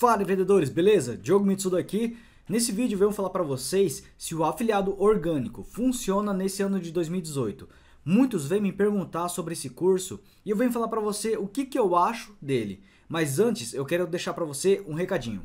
Fala vendedores, beleza? Diogo Mitsudo aqui. Nesse vídeo eu venho falar para vocês se o afiliado orgânico funciona nesse ano de 2018. Muitos vêm me perguntar sobre esse curso e eu venho falar para você o que, que eu acho dele. Mas antes eu quero deixar para você um recadinho.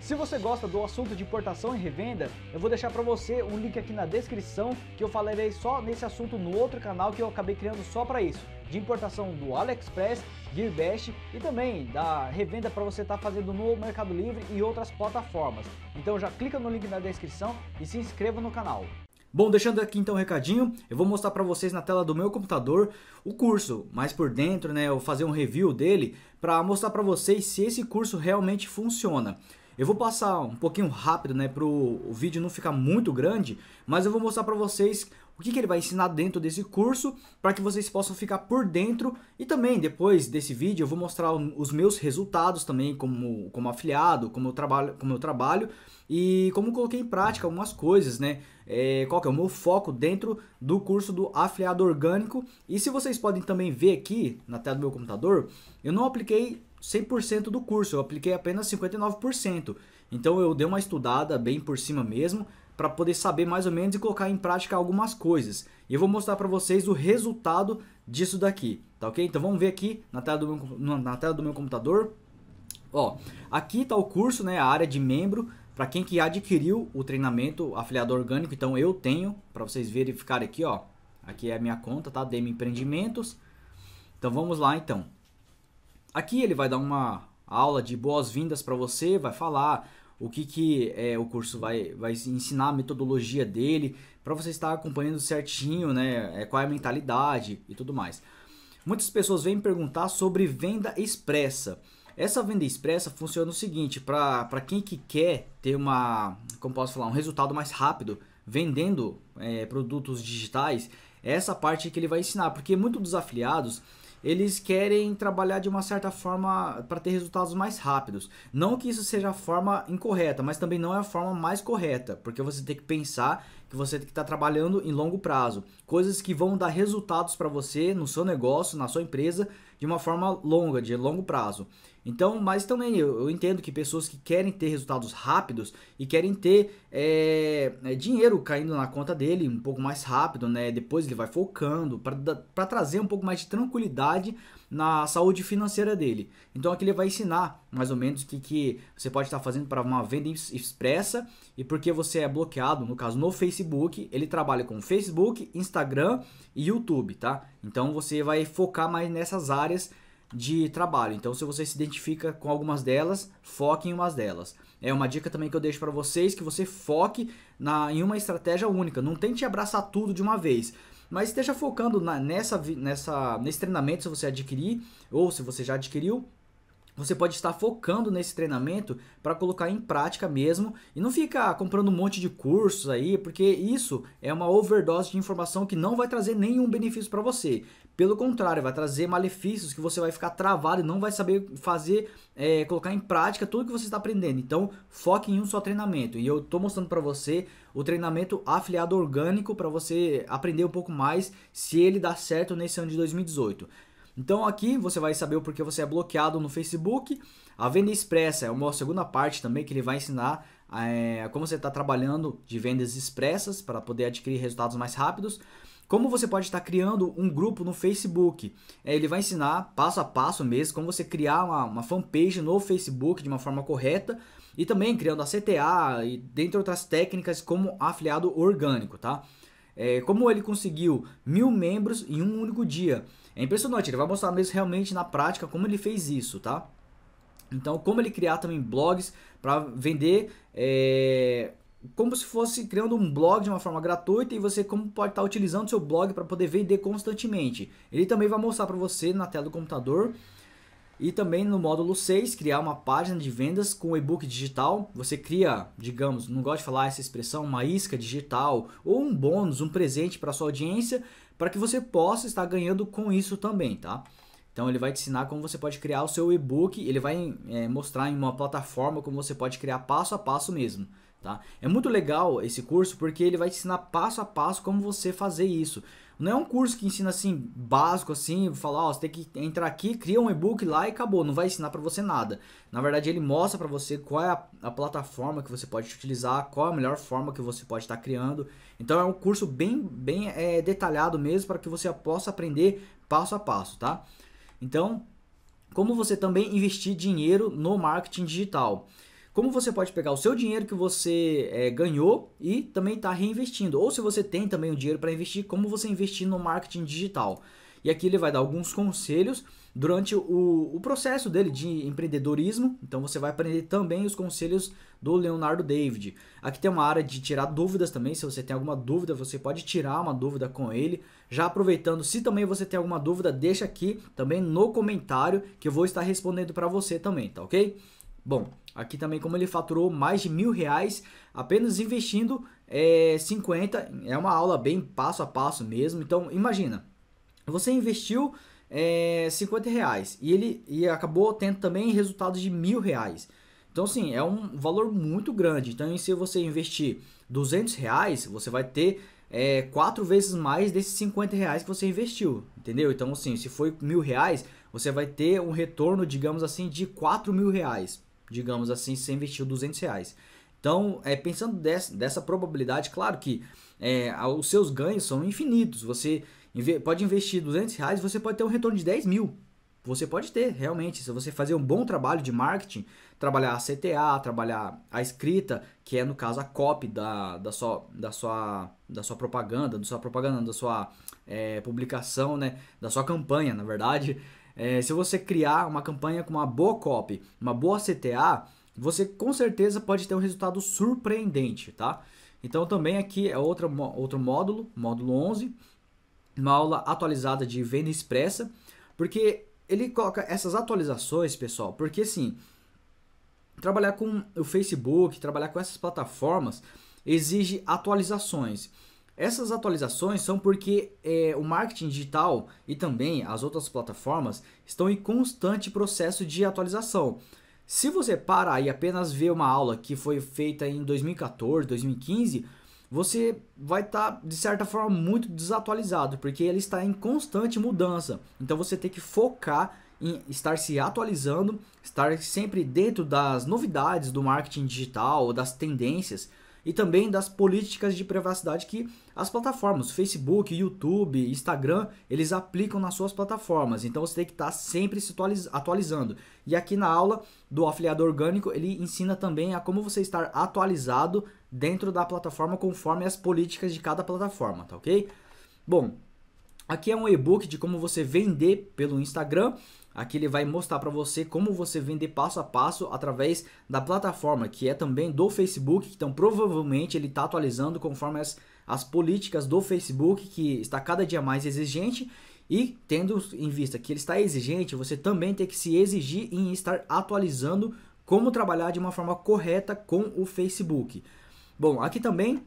Se você gosta do assunto de importação e revenda, eu vou deixar para você um link aqui na descrição que eu falarei só nesse assunto no outro canal que eu acabei criando só para isso de importação do AliExpress, Gearbest e também da revenda para você estar tá fazendo no Mercado Livre e outras plataformas. Então já clica no link na descrição e se inscreva no canal. Bom, deixando aqui então o um recadinho, eu vou mostrar para vocês na tela do meu computador o curso, mais por dentro, né, eu fazer um review dele para mostrar para vocês se esse curso realmente funciona. Eu vou passar um pouquinho rápido, né, para o vídeo não ficar muito grande, mas eu vou mostrar para vocês o que, que ele vai ensinar dentro desse curso para que vocês possam ficar por dentro e também depois desse vídeo eu vou mostrar os meus resultados também como, como afiliado, como eu trabalho, como eu trabalho e como coloquei em prática algumas coisas, né? É, qual que é o meu foco dentro do curso do afiliado orgânico e se vocês podem também ver aqui na tela do meu computador, eu não apliquei 100% do curso, eu apliquei apenas 59%. Então eu dei uma estudada bem por cima mesmo, para poder saber mais ou menos e colocar em prática algumas coisas. E eu vou mostrar para vocês o resultado disso daqui, tá ok? Então vamos ver aqui na tela do meu, na tela do meu computador. Ó, aqui está o curso, né, a área de membro, para quem que adquiriu o treinamento afiliado orgânico. Então eu tenho, para vocês verificarem aqui, ó. Aqui é a minha conta, tá? Demi Empreendimentos. Então vamos lá, então. Aqui ele vai dar uma aula de boas-vindas para você, vai falar o que, que é, o curso vai, vai ensinar, a metodologia dele, para você estar acompanhando certinho, né? É, qual é a mentalidade e tudo mais. Muitas pessoas vêm perguntar sobre venda expressa. Essa venda expressa funciona o seguinte, para quem que quer ter uma, como posso falar, um resultado mais rápido vendendo é, produtos digitais, é essa parte que ele vai ensinar, porque muitos dos afiliados eles querem trabalhar de uma certa forma para ter resultados mais rápidos. Não que isso seja a forma incorreta, mas também não é a forma mais correta, porque você tem que pensar que você tem que estar tá trabalhando em longo prazo, coisas que vão dar resultados para você no seu negócio, na sua empresa, de uma forma longa, de longo prazo. Então, mas também eu, eu, entendo que pessoas que querem ter resultados rápidos e querem ter é, dinheiro caindo na conta dele um pouco mais rápido, né? Depois ele vai focando para trazer um pouco mais de tranquilidade na saúde financeira dele. Então aqui ele vai ensinar mais ou menos o que, que você pode estar fazendo para uma venda expressa e porque você é bloqueado, no caso no Facebook, ele trabalha com Facebook, Instagram e YouTube, tá? Então você vai focar mais nessas áreas de trabalho. Então, se você se identifica com algumas delas, foque em umas delas. É uma dica também que eu deixo para vocês que você foque na, em uma estratégia única. Não tente abraçar tudo de uma vez, mas esteja focando na, nessa, nessa, nesse treinamento se você adquirir ou se você já adquiriu. Você pode estar focando nesse treinamento para colocar em prática mesmo e não ficar comprando um monte de cursos aí, porque isso é uma overdose de informação que não vai trazer nenhum benefício para você. Pelo contrário, vai trazer malefícios que você vai ficar travado e não vai saber fazer, é, colocar em prática tudo que você está aprendendo. Então, foque em um só treinamento. E eu estou mostrando para você o treinamento afiliado orgânico para você aprender um pouco mais se ele dá certo nesse ano de 2018. Então aqui você vai saber o porquê você é bloqueado no Facebook. A venda expressa é uma segunda parte também que ele vai ensinar é, como você está trabalhando de vendas expressas para poder adquirir resultados mais rápidos. Como você pode estar criando um grupo no Facebook? É, ele vai ensinar passo a passo mesmo como você criar uma, uma fanpage no Facebook de uma forma correta e também criando a CTA e dentre outras técnicas como afiliado orgânico, tá? É, como ele conseguiu mil membros em um único dia. É impressionante, ele vai mostrar mesmo realmente na prática como ele fez isso, tá? Então, como ele criar também blogs para vender é, como se fosse criando um blog de uma forma gratuita e você como pode estar utilizando seu blog para poder vender constantemente. Ele também vai mostrar para você na tela do computador e também no módulo 6, criar uma página de vendas com e-book digital. Você cria, digamos, não gosto de falar essa expressão, uma isca digital ou um bônus, um presente para sua audiência, para que você possa estar ganhando com isso também, tá? Então ele vai te ensinar como você pode criar o seu e-book, ele vai é, mostrar em uma plataforma como você pode criar passo a passo mesmo. Tá? É muito legal esse curso porque ele vai te ensinar passo a passo como você fazer isso. Não é um curso que ensina assim básico assim, falar, ó, você tem que entrar aqui, cria um e-book lá e acabou, não vai ensinar para você nada. Na verdade, ele mostra para você qual é a, a, plataforma que você pode utilizar, qual é a melhor forma que você pode estar tá criando. Então é um curso bem bem é, detalhado mesmo para que você possa aprender passo a passo, tá? Então, como você também investir dinheiro no marketing digital? como você pode pegar o seu dinheiro que você é, ganhou e também está reinvestindo. Ou se você tem também o dinheiro para investir, como você investir no marketing digital. E aqui ele vai dar alguns conselhos durante o, o processo dele de empreendedorismo. Então você vai aprender também os conselhos do Leonardo David. Aqui tem uma área de tirar dúvidas também. Se você tem alguma dúvida, você pode tirar uma dúvida com ele. Já aproveitando, se também você tem alguma dúvida, deixa aqui também no comentário que eu vou estar respondendo para você também, tá ok? Bom, Aqui também como ele faturou mais de mil reais apenas investindo é, 50. É uma aula bem passo a passo mesmo. Então imagina, você investiu é, 50 reais e ele e acabou tendo também resultados de mil reais. Então sim, é um valor muito grande. Então se você investir 200 reais, você vai ter é, quatro vezes mais desses 50 reais que você investiu, entendeu? Então assim, se foi mil reais, você vai ter um retorno, digamos assim, de quatro mil reais digamos assim, você investiu 200 reais. Então, é, pensando dessa, dessa probabilidade, claro que é, os seus ganhos são infinitos. Você pode investir 200 reais, você pode ter um retorno de 10 mil. Você pode ter, realmente, se você fazer um bom trabalho de marketing, trabalhar a CTA, trabalhar a escrita, que é no caso a copy da, da, sua, da, sua, da sua propaganda, da sua propaganda, da sua é, publicação, né? Da sua campanha, na verdade. É, se você criar uma campanha com uma boa copy, uma boa CTA, você com certeza pode ter um resultado surpreendente, tá? Então também aqui é outra, outro módulo, módulo 11, uma aula atualizada de venda expressa, porque ele coloca essas atualizações, pessoal, porque assim, trabalhar com o Facebook, trabalhar com essas plataformas exige atualizações. Essas atualizações são porque é, o marketing digital e também as outras plataformas estão em constante processo de atualização. Se você parar e apenas ver uma aula que foi feita em 2014, 2015, você vai estar tá, de certa forma muito desatualizado, porque ele está em constante mudança. Então você tem que focar em estar se atualizando, estar sempre dentro das novidades do marketing digital, das tendências e também das políticas de privacidade que as plataformas, Facebook, YouTube, Instagram, eles aplicam nas suas plataformas. Então você tem que estar tá sempre se atualizando. E aqui na aula do afiliado orgânico, ele ensina também a como você estar atualizado dentro da plataforma conforme as políticas de cada plataforma, tá ok? Bom, aqui é um e-book de como você vender pelo Instagram Aqui ele vai mostrar para você como você vender passo a passo através da plataforma, que é também do Facebook. Então, provavelmente ele está atualizando conforme as, as políticas do Facebook, que está cada dia mais exigente. E tendo em vista que ele está exigente, você também tem que se exigir em estar atualizando como trabalhar de uma forma correta com o Facebook. Bom, aqui também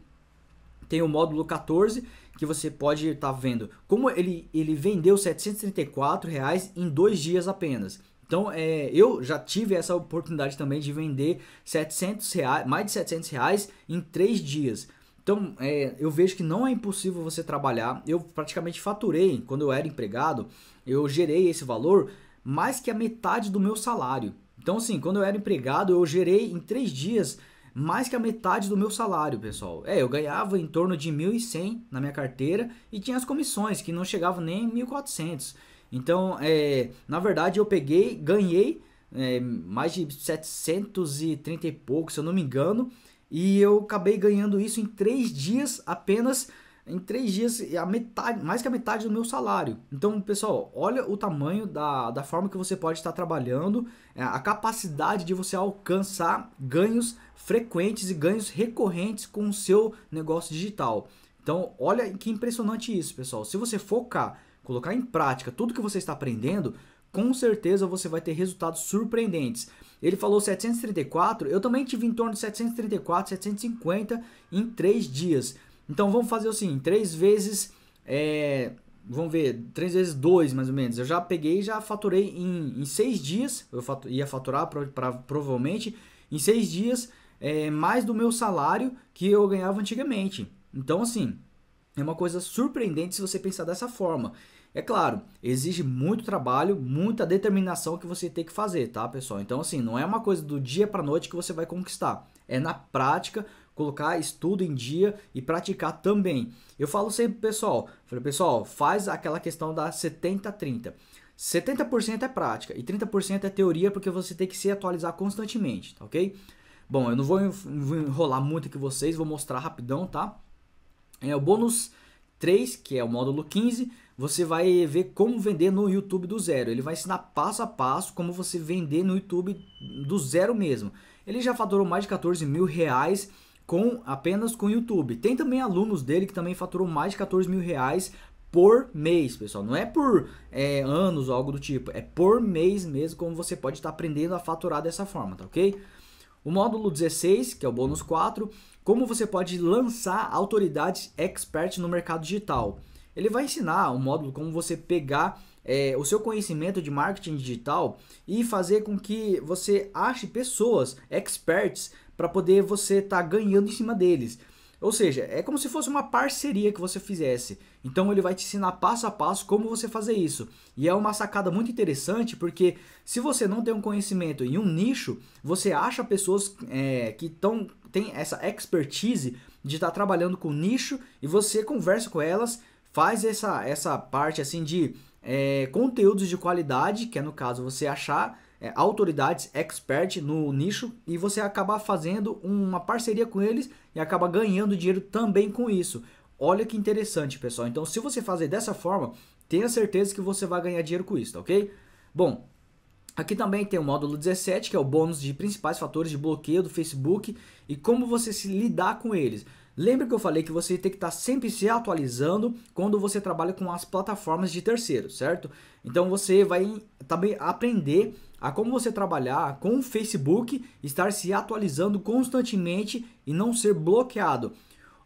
tem o módulo 14, que você pode estar tá vendo como ele, ele vendeu R$ 734 reais em dois dias apenas. Então, é, eu já tive essa oportunidade também de vender 700 reais, mais de 700 reais em três dias. Então, é, eu vejo que não é impossível você trabalhar. Eu praticamente faturei, quando eu era empregado, eu gerei esse valor mais que a metade do meu salário. Então, assim, quando eu era empregado, eu gerei em três dias mais que a metade do meu salário, pessoal. É, eu ganhava em torno de 1.100 na minha carteira e tinha as comissões, que não chegavam nem 1.400. Então, é, na verdade, eu peguei, ganhei é, mais de 730 e pouco, se eu não me engano, e eu acabei ganhando isso em três dias apenas em três dias a metade, mais que a metade do meu salário. Então, pessoal, olha o tamanho da, da forma que você pode estar trabalhando, é, a capacidade de você alcançar ganhos frequentes e ganhos recorrentes com o seu negócio digital. Então, olha que impressionante isso, pessoal. Se você focar, colocar em prática tudo que você está aprendendo, com certeza você vai ter resultados surpreendentes. Ele falou 734, eu também tive em torno de 734, 750 em 3 dias. Então vamos fazer assim, 3 vezes, é, vamos ver, 3 vezes 2 mais ou menos. Eu já peguei e já faturei em, seis 6 dias, eu fatu, ia faturar pra, pra, provavelmente, em 6 dias é, mais do meu salário que eu ganhava antigamente. Então, assim, é uma coisa surpreendente se você pensar dessa forma. É claro, exige muito trabalho, muita determinação que você tem que fazer, tá, pessoal? Então, assim, não é uma coisa do dia para noite que você vai conquistar. É na prática, colocar estudo em dia e praticar também. Eu falo sempre, pessoal, falei, pessoal, faz aquela questão da 70 30. 70% é prática e 30% é teoria, porque você tem que se atualizar constantemente, tá OK? Bom, eu não vou enrolar muito aqui vocês, vou mostrar rapidão, tá? É o bônus 3, que é o módulo 15, você vai ver como vender no YouTube do zero. Ele vai ensinar passo a passo como você vender no YouTube do zero mesmo. Ele já faturou mais de 14 mil reais com apenas com o YouTube. Tem também alunos dele que também faturou mais de 14 mil reais por mês, pessoal. Não é por é, anos ou algo do tipo, é por mês mesmo, como você pode estar tá aprendendo a faturar dessa forma, tá ok? O módulo 16, que é o bônus 4, como você pode lançar autoridades expert no mercado digital. Ele vai ensinar um módulo como você pegar é, o seu conhecimento de marketing digital e fazer com que você ache pessoas experts para poder você estar tá ganhando em cima deles. Ou seja, é como se fosse uma parceria que você fizesse. Então ele vai te ensinar passo a passo como você fazer isso. E é uma sacada muito interessante porque se você não tem um conhecimento em um nicho, você acha pessoas é, que tão, têm essa expertise de estar tá trabalhando com nicho e você conversa com elas, faz essa, essa parte assim de é, conteúdos de qualidade, que é no caso você achar é, autoridades, expert no nicho e você acabar fazendo uma parceria com eles e acaba ganhando dinheiro também com isso. Olha que interessante, pessoal. Então, se você fazer dessa forma, tenha certeza que você vai ganhar dinheiro com isso, tá ok? Bom, Aqui também tem o módulo 17, que é o bônus de principais fatores de bloqueio do Facebook e como você se lidar com eles. Lembra que eu falei que você tem que estar tá sempre se atualizando quando você trabalha com as plataformas de terceiros, certo? Então você vai também aprender a como você trabalhar com o Facebook, estar se atualizando constantemente e não ser bloqueado.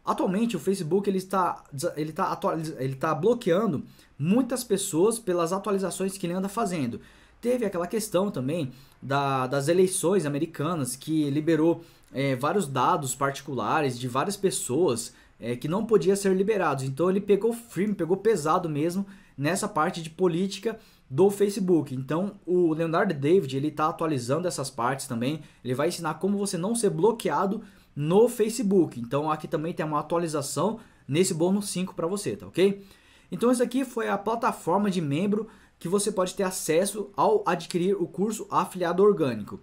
Atualmente o Facebook ele está, ele está, ele está bloqueando muitas pessoas pelas atualizações que ele anda fazendo. Teve aquela questão também da, das eleições americanas que liberou é, vários dados particulares de várias pessoas é, que não podia ser liberados. Então ele pegou firme, pegou pesado mesmo nessa parte de política do Facebook. Então o Leonardo David ele está atualizando essas partes também. Ele vai ensinar como você não ser bloqueado no Facebook. Então aqui também tem uma atualização nesse bônus 5 para você, tá ok? Então isso aqui foi a plataforma de membro que você pode ter acesso ao adquirir o curso afiliado orgânico.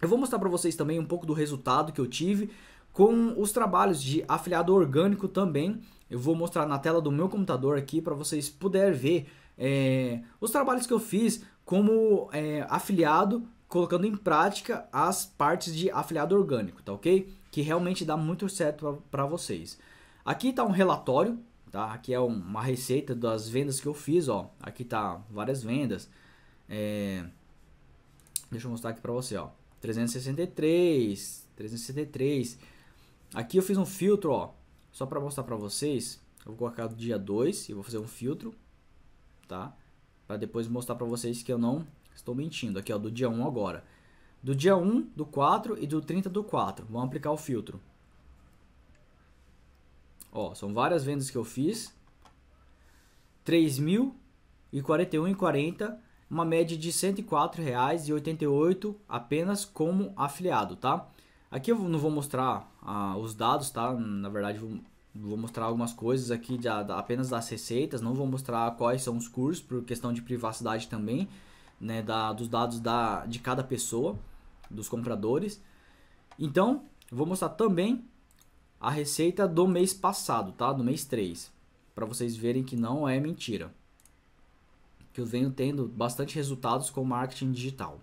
Eu vou mostrar para vocês também um pouco do resultado que eu tive com os trabalhos de afiliado orgânico também. Eu vou mostrar na tela do meu computador aqui para vocês poderem ver é, os trabalhos que eu fiz como é, afiliado, colocando em prática as partes de afiliado orgânico, tá ok? Que realmente dá muito certo para vocês. Aqui está um relatório, tá? Aqui é uma receita das vendas que eu fiz, ó. Aqui tá várias vendas. É... Deixa eu mostrar aqui para você, ó. 363, 363. Aqui eu fiz um filtro, ó, só para mostrar para vocês. Eu vou colocar dia 2 e vou fazer um filtro, tá? Para depois mostrar para vocês que eu não estou mentindo. Aqui, ó, do dia 1 um agora. Do dia 1, um, do 4 e do 30 do 4. Vamos aplicar o filtro. Ó, são várias vendas que eu fiz. 3.041,40 uma média de R$ 104,88 apenas como afiliado, tá? Aqui eu não vou mostrar ah, os dados, tá? Na verdade, vou, vou mostrar algumas coisas aqui de, de, apenas das receitas, não vou mostrar quais são os cursos, por questão de privacidade também, né? Da, dos dados da, de cada pessoa, dos compradores. Então, vou mostrar também a receita do mês passado, tá? Do mês 3, para vocês verem que não é mentira que eu venho tendo bastante resultados com marketing digital.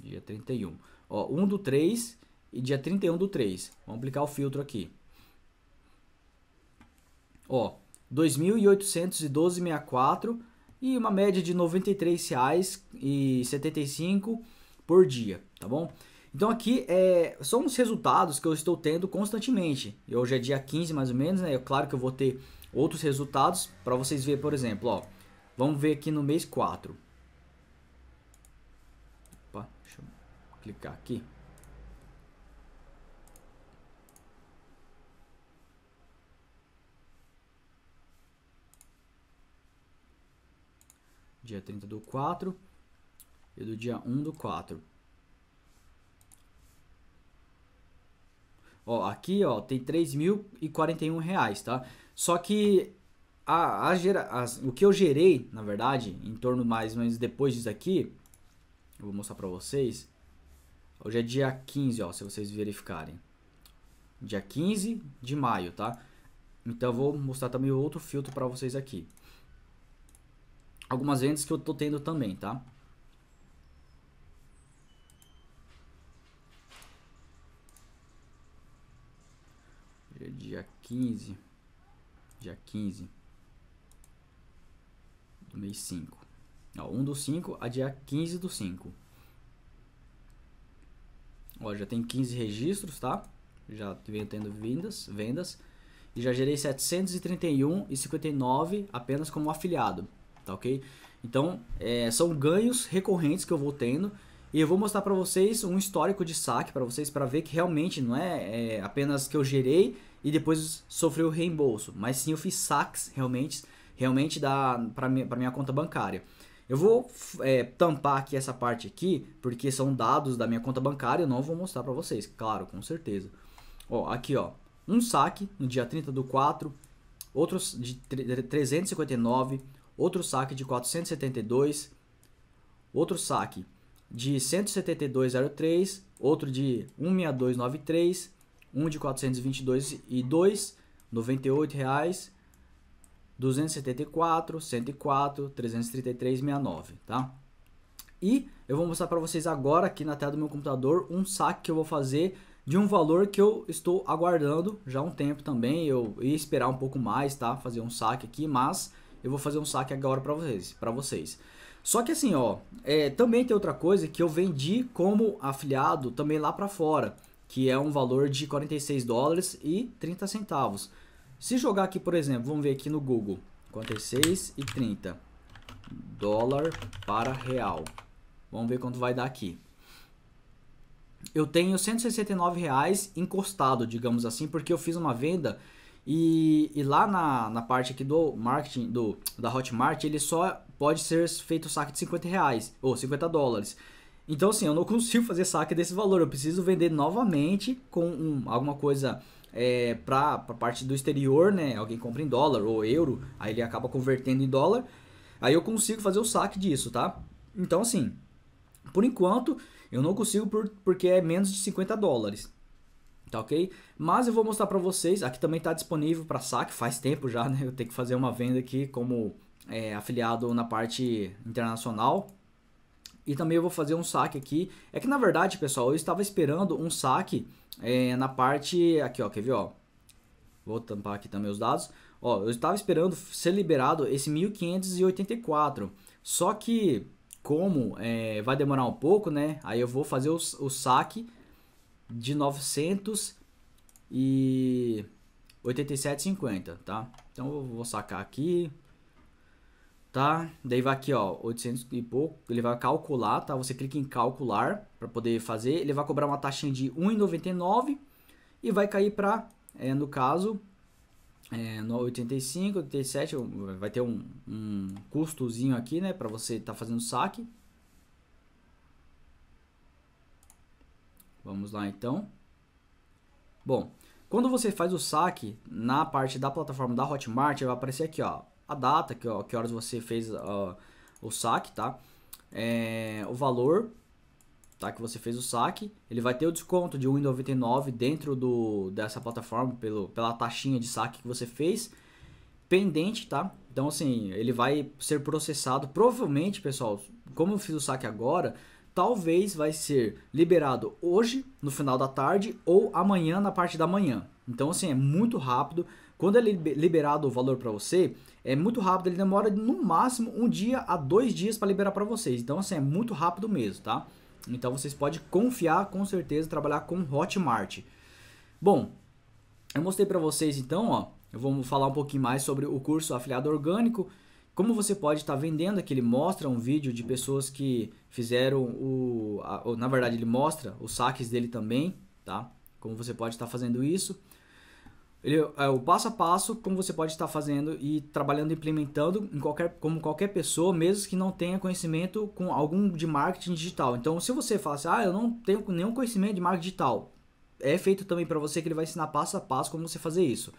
Dia 31. Ó, 1 do 3 e dia 31 do 3. Vamos aplicar o filtro aqui. Ó, 2.812,64 e uma média de R$ 93,75 por dia, tá bom? Então aqui é, são os resultados que eu estou tendo constantemente. Hoje é dia 15 mais ou menos, né? É claro que eu vou ter outros resultados para vocês verem, por exemplo, ó. Vamos ver aqui no mês 4. Opa, deixa eu clicar aqui. Dia 30 do 4 e do dia 1 do 4. Ó, aqui ó, tem 3.041 reais, tá? Só que a, a gera, as, o que eu gerei, na verdade, em torno mais ou menos depois disso aqui, eu vou mostrar para vocês. Hoje é dia 15, ó, se vocês verificarem. Dia 15 de maio, tá? Então eu vou mostrar também outro filtro para vocês aqui. Algumas vendas que eu tô tendo também, tá? Seria é dia 15. Dia 15 do mês 5. Ó, 1 do 5 a dia 15 do 5. Ó, já tem 15 registros, tá? Já vem tendo vendas, vendas. E já gerei 731,59 apenas como afiliado, tá ok? Então, é, são ganhos recorrentes que eu vou tendo e eu vou mostrar para vocês um histórico de saque para vocês para ver que realmente não é, é, apenas que eu gerei e depois sofreu reembolso, mas sim eu fiz saques realmente, realmente da para minha, minha conta bancária. Eu vou é, tampar aqui essa parte aqui porque são dados da minha conta bancária, eu não vou mostrar para vocês, claro, com certeza. Ó, aqui ó, um saque no dia 30 do 4, outros de 359, outro saque de 472, outro saque de 172,03, outro de 162,93, um de 422,2, R$ reais, 274, 104, 333,69, tá? E eu vou mostrar para vocês agora aqui na tela do meu computador um saque que eu vou fazer de um valor que eu estou aguardando já há um tempo também. Eu ia esperar um pouco mais, tá? Fazer um saque aqui, mas eu vou fazer um saque agora para vocês, para vocês. Só que assim, ó, é, também tem outra coisa que eu vendi como afiliado também lá para fora, que é um valor de 46 dólares e 30 centavos. Se jogar aqui, por exemplo, vamos ver aqui no Google, 46 e 30 dólar para real. Vamos ver quanto vai dar aqui. Eu tenho 169 reais encostado, digamos assim, porque eu fiz uma venda e, e, lá na, na parte aqui do marketing do da Hotmart, ele só pode ser feito o saque de 50 reais ou 50 dólares. Então, assim, eu não consigo fazer saque desse valor. Eu preciso vender novamente com um, alguma coisa é, para a parte do exterior, né? Alguém compra em dólar ou euro, aí ele acaba convertendo em dólar. Aí eu consigo fazer o saque disso, tá? Então, assim, por enquanto eu não consigo por, porque é menos de 50 dólares. Tá ok? Mas eu vou mostrar para vocês. Aqui também está disponível para saque. Faz tempo já, né? Eu tenho que fazer uma venda aqui como é, afiliado na parte internacional. E também eu vou fazer um saque aqui. É que na verdade, pessoal, eu estava esperando um saque é, na parte. Aqui, ó, quer ver, ó? Vou tampar aqui também os dados. Ó, eu estava esperando ser liberado esse 1584. Só que, como é, vai demorar um pouco, né? Aí eu vou fazer o, o saque de 987,50, tá? Então eu vou sacar aqui tá? Daí vai aqui, ó, 800 e pouco, ele vai calcular, tá? Você clica em calcular para poder fazer, ele vai cobrar uma taxa de 1,99 e vai cair para, é, no caso, é, no 85, 87, vai ter um, um custozinho aqui, né, para você estar tá fazendo saque. Vamos lá, então. Bom, quando você faz o saque na parte da plataforma da Hotmart, vai aparecer aqui, ó, a data, que, ó, que horas você fez o saque, tá? É, o valor tá, que você fez o saque, ele vai ter o desconto de R$1,99 dentro do, dessa plataforma pelo, pela taxinha de saque que você fez, pendente, tá? Então, assim, ele vai ser processado, provavelmente, pessoal, como eu fiz o saque agora, talvez vai ser liberado hoje, no final da tarde, ou amanhã, na parte da manhã. Então, assim, é muito rápido. Quando é liberado o valor para você, é muito rápido, ele demora no máximo um dia a dois dias para liberar para vocês. Então, assim, é muito rápido mesmo, tá? Então, vocês podem confiar, com certeza, trabalhar com Hotmart. Bom, eu mostrei para vocês, então, ó, eu vou falar um pouquinho mais sobre o curso Afiliado Orgânico, como você pode estar tá vendendo, aqui ele mostra um vídeo de pessoas que fizeram o... A, ou, na verdade, ele mostra os saques dele também, tá? Como você pode estar tá fazendo isso. Ele é o passo a passo como você pode estar fazendo e trabalhando, implementando em qualquer, como qualquer pessoa, mesmo que não tenha conhecimento com algum de marketing digital. Então, se você fala assim, ah, eu não tenho nenhum conhecimento de marketing digital, é feito também para você que ele vai ensinar passo a passo como você fazer isso.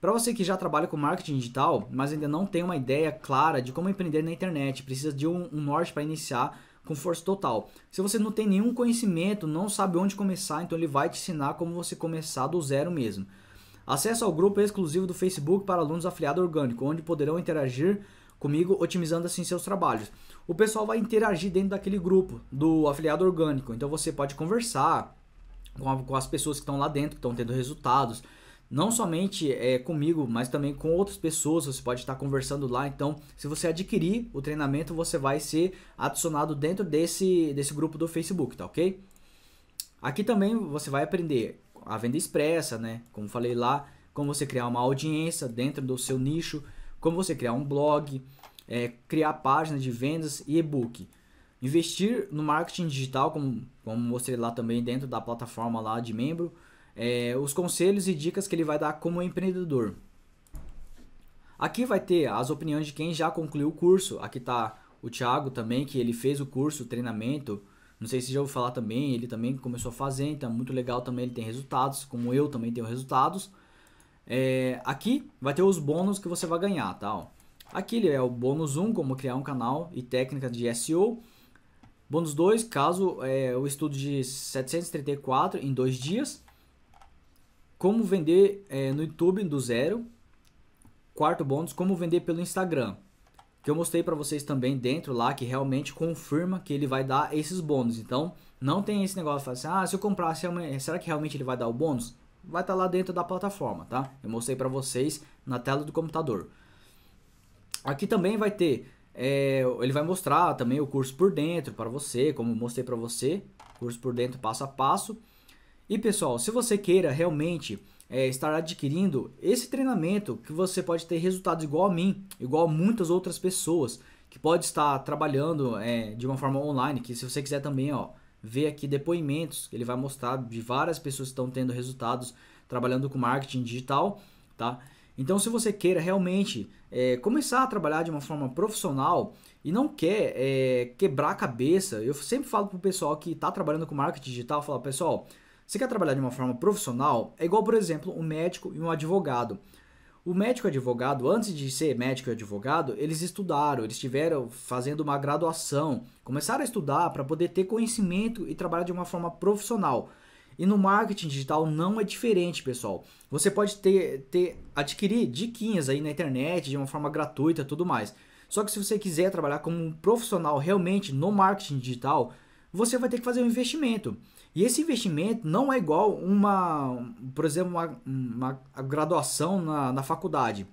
Para você que já trabalha com marketing digital, mas ainda não tem uma ideia clara de como empreender na internet, precisa de um, um norte para iniciar com força total. Se você não tem nenhum conhecimento, não sabe onde começar, então ele vai te ensinar como você começar do zero mesmo. Acesso ao grupo exclusivo do Facebook para alunos afiliado orgânico, onde poderão interagir comigo, otimizando assim seus trabalhos. O pessoal vai interagir dentro daquele grupo do afiliado orgânico, então você pode conversar com, a, com as pessoas que estão lá dentro, que estão tendo resultados. Não somente é, comigo, mas também com outras pessoas, você pode estar conversando lá. Então, se você adquirir o treinamento, você vai ser adicionado dentro desse, desse grupo do Facebook, tá ok? Aqui também você vai aprender a venda expressa, né? Como falei lá, como você criar uma audiência dentro do seu nicho, como você criar um blog, é, criar página de vendas e e-book. Investir no marketing digital, como, como mostrei lá também dentro da plataforma lá de membro, é, os conselhos e dicas que ele vai dar como empreendedor. Aqui vai ter as opiniões de quem já concluiu o curso. Aqui está o Thiago também, que ele fez o curso, o treinamento, não sei se já ouviu falar também, ele também começou a fazer, então é muito legal também, ele tem resultados, como eu também tenho resultados. É, aqui vai ter os bônus que você vai ganhar, tá? Ó. Aqui é o bônus 1, como criar um canal e técnica de SEO. Bônus 2, caso é, o estudo de 734 em dois dias. Como vender é, no YouTube do zero. Quarto bônus, como vender pelo Instagram que eu mostrei para vocês também dentro lá, que realmente confirma que ele vai dar esses bônus. Então, não tem esse negócio de falar assim, ah, se eu comprar, será que realmente ele vai dar o bônus? Vai estar tá lá dentro da plataforma, tá? Eu mostrei para vocês na tela do computador. Aqui também vai ter, é, ele vai mostrar também o curso por dentro para você, como mostrei para você, curso por dentro passo a passo. E pessoal, se você queira realmente é, estar adquirindo esse treinamento que você pode ter resultados igual a mim, igual a muitas outras pessoas que pode estar trabalhando é, de uma forma online, que se você quiser também, ó, ver aqui depoimentos, ele vai mostrar de várias pessoas que estão tendo resultados trabalhando com marketing digital, tá? Então, se você queira realmente é, começar a trabalhar de uma forma profissional e não quer é, quebrar a cabeça, eu sempre falo pro pessoal que está trabalhando com marketing digital, falar pessoal, você quer trabalhar de uma forma profissional? É igual, por exemplo, um médico e um advogado. O médico e advogado, antes de ser médico e advogado, eles estudaram, eles estiveram fazendo uma graduação, começaram a estudar para poder ter conhecimento e trabalhar de uma forma profissional. E no marketing digital não é diferente, pessoal. Você pode ter, ter adquirir diquinhas aí na internet de uma forma gratuita, tudo mais. Só que se você quiser trabalhar como um profissional realmente no marketing digital, você vai ter que fazer um investimento. E esse investimento não é igual uma, por exemplo, uma, uma graduação na, na faculdade.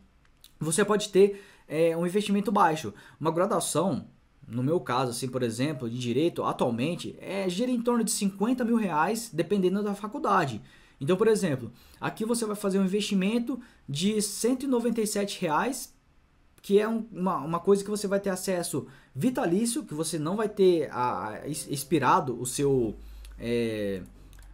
Você pode ter é, um investimento baixo. Uma graduação, no meu caso, assim, por exemplo, de direito, atualmente, é, gira em torno de 50 mil reais, dependendo da faculdade. Então, por exemplo, aqui você vai fazer um investimento de R$ 197, reais, que é um, uma, uma coisa que você vai ter acesso vitalício, que você não vai ter a, expirado o seu é,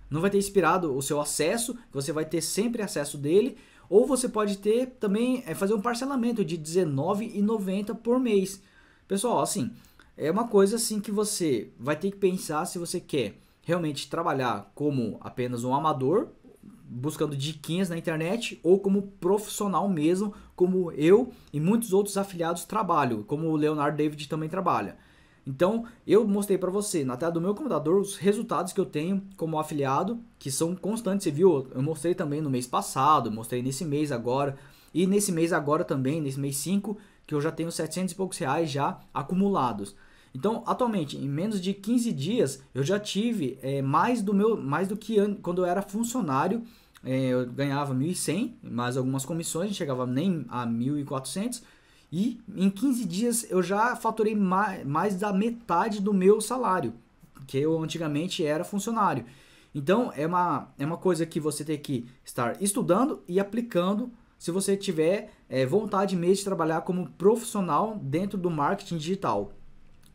não vai ter expirado o seu acesso, você vai ter sempre acesso dele, ou você pode ter também é, fazer um parcelamento de R$19,90 por mês. Pessoal, assim, é uma coisa assim que você vai ter que pensar se você quer realmente trabalhar como apenas um amador, buscando diquinhas na internet ou como profissional mesmo, como eu e muitos outros afiliados trabalho, como o Leonardo David também trabalha. Então, eu mostrei para você na tela do meu computador os resultados que eu tenho como afiliado, que são constantes, você viu? Eu mostrei também no mês passado, mostrei nesse mês agora, e nesse mês agora também, nesse mês 5, que eu já tenho 700 e poucos reais já acumulados. Então, atualmente, em menos de 15 dias, eu já tive é, mais do meu, mais do que quando eu era funcionário, é, eu ganhava 1.100, mais algumas comissões, não chegava nem a 1.400, e em 15 dias eu já faturei mais, mais da metade do meu salário, que eu antigamente era funcionário. Então é uma, é uma coisa que você tem que estar estudando e aplicando se você tiver é, vontade mesmo de trabalhar como profissional dentro do marketing digital.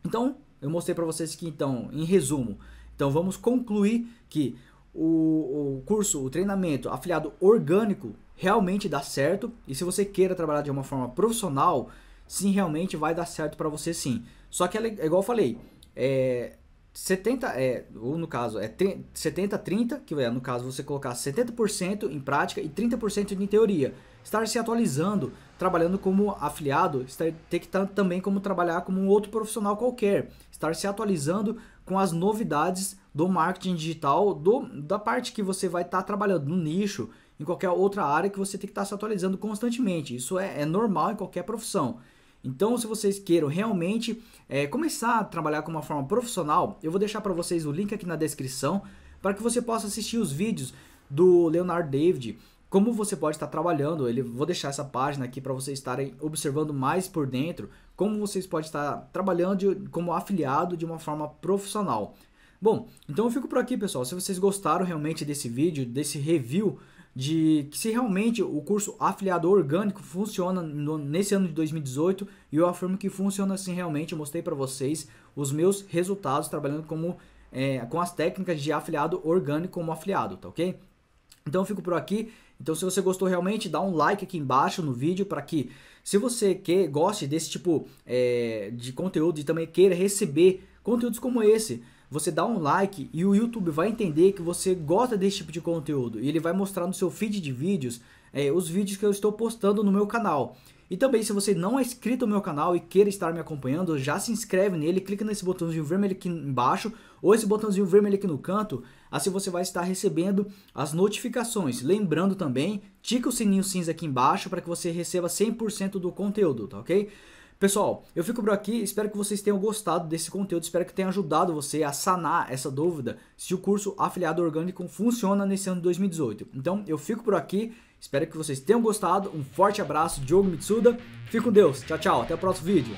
Então, eu mostrei para vocês que então, em resumo, então vamos concluir que o, o curso, o treinamento afiliado orgânico realmente dá certo e se você queira trabalhar de uma forma profissional, sim, realmente vai dar certo para você sim. Só que é, é igual eu falei, é 70, é, ou no caso, é 70-30, que é no caso você colocar 70% em prática e 30% em teoria. Estar se atualizando, trabalhando como afiliado, estar, ter que tá, também como trabalhar como um outro profissional qualquer. Estar se atualizando com as novidades do marketing digital, do, da parte que você vai estar tá trabalhando no nicho em qualquer outra área que você tem que estar tá se atualizando constantemente. Isso é, é normal em qualquer profissão. Então, se vocês queiram realmente é, começar a trabalhar com uma forma profissional, eu vou deixar para vocês o link aqui na descrição para que você possa assistir os vídeos do Leonardo David. Como você pode estar trabalhando, ele vou deixar essa página aqui para vocês estarem observando mais por dentro como vocês podem estar trabalhando de, como afiliado de uma forma profissional. Bom, então eu fico por aqui, pessoal. Se vocês gostaram realmente desse vídeo, desse review de que se realmente o curso afiliado orgânico funciona no, nesse ano de 2018 e eu afirmo que funciona assim realmente. Eu mostrei para vocês os meus resultados trabalhando como é, com as técnicas de afiliado orgânico como afiliado, tá ok? Então eu fico por aqui. Então se você gostou realmente, dá um like aqui embaixo no vídeo para que se você que goste desse tipo é, de conteúdo e também queira receber conteúdos como esse você dá um like e o YouTube vai entender que você gosta desse tipo de conteúdo. E ele vai mostrar no seu feed de vídeos é, os vídeos que eu estou postando no meu canal. E também, se você não é inscrito no meu canal e queira estar me acompanhando, já se inscreve nele, clica nesse botãozinho vermelho aqui embaixo ou esse botãozinho vermelho aqui no canto, assim você vai estar recebendo as notificações. Lembrando também, tica o sininho cinza aqui embaixo para que você receba 100% do conteúdo, tá ok? Pessoal, eu fico por aqui, espero que vocês tenham gostado desse conteúdo, espero que tenha ajudado você a sanar essa dúvida se o curso afiliado orgânico funciona nesse ano de 2018. Então, eu fico por aqui, espero que vocês tenham gostado, um forte abraço, Diogo Mitsuda, fique com Deus, tchau, tchau, até o próximo vídeo.